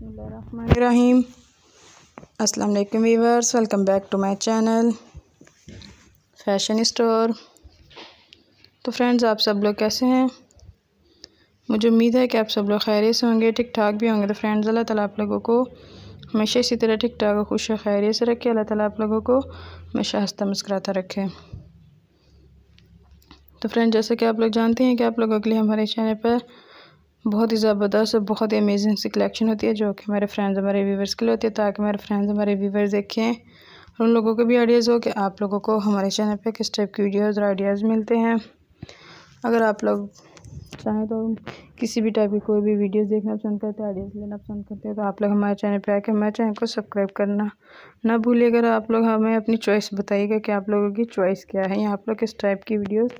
रहीम अस्सलाम वालेकुम viewers welcome back to my channel fashion store तो फ्रेंड्स आप सब लोग कैसे हैं मुझे उम्मीद है कि आप सब लोग खैरियत से होंगे ठीक ठाक भी होंगे तो फ्रेंड्स अल्लाह ताला आप लोगों को हमेशा इसी तरह ठीक ठाक और खुश खैरियत से रखे अल्लाह ताला आप लोगों को हमेशा हंसता मुस्कराता रखे तो फ्रेंड जैसे कि आप लोग जानते हैं कि आप लोगों के लिए हमारे चैनल पर बहुत ही ज़बरदस्त और बहुत ही अमेजिंग सी कलेक्शन होती है जो कि हमारे फ्रेंड्स हमारे व्यूवर्स के लिए होती है ताकि हमारे फ्रेंड्स हमारे व्यूवर्स देखें और उन लोगों को भी आइडियाज़ हो कि आप लोगों को हमारे चैनल पे किस टाइप की वीडियोज़ और आइडियाज़ मिलते हैं अगर आप लोग चाहें तो किसी भी टाइप की कोई भी वीडियोज़ देखना पसंद करते हैं आइडियाज़ लेना पसंद करते हैं तो आप लोग हमारे चैनल पर आकर हमारे चैनल को सब्सक्राइब करना ना भूलिएगा आप लोग हमें अपनी चॉइस बताइएगा कि आप लोगों की चॉइस क्या है या आप लोग किस टाइप की वीडियोज़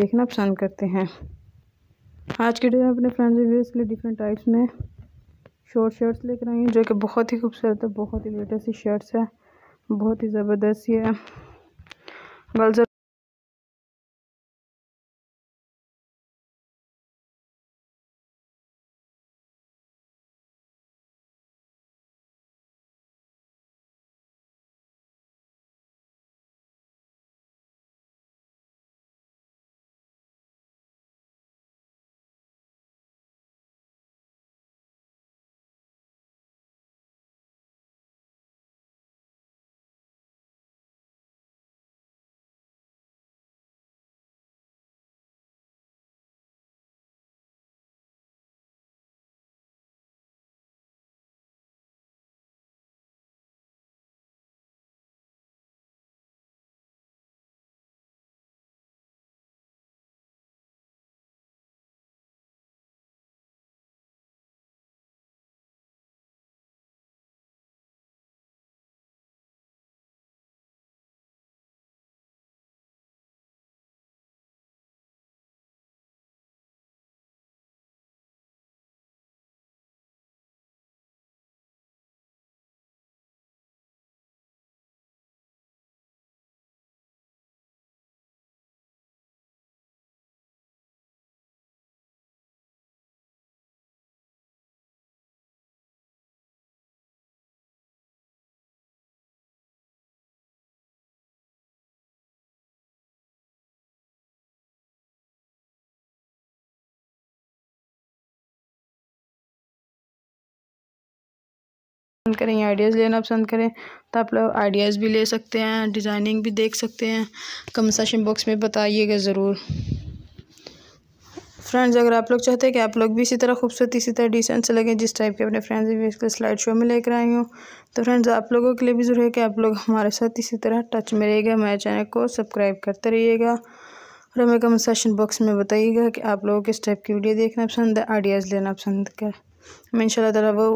देखना पसंद करते हैं आज के डेट में अपने फ्रेंड्स व्यूअर्स के लिए डिफरेंट टाइप्स में शॉर्ट शर्ट्स लेकर आई हूँ जो कि बहुत ही खूबसूरत है बहुत ही लेटेस्ट शर्ट्स है बहुत ही ज़बरदस्त है गर्ल्स पसंद करें या आइडियाज़ लेना पसंद करें तो आप लोग आइडियाज़ भी ले सकते हैं डिज़ाइनिंग भी देख सकते हैं कमसेशन बॉक्स में बताइएगा ज़रूर फ्रेंड्स अगर आप लोग चाहते हैं कि आप लोग भी इसी तरह खूबसूरत इसी तरह डिसेंट से लगें जिस टाइप के अपने फ्रेंड्स भी इसके स्लाइड शो में लेकर आई हूँ तो फ्रेंड्स आप लोगों के लिए भी ज़रूर है कि आप लोग हमारे साथ इसी तरह टच में रहेगा हमारे चैनल को सब्सक्राइब करते रहिएगा और हमें कमेंट सेशन बॉक्स में बताइएगा कि आप लोगों किस टाइप की वीडियो देखना पसंद है आइडियाज़ लेना पसंद कर हम इन वो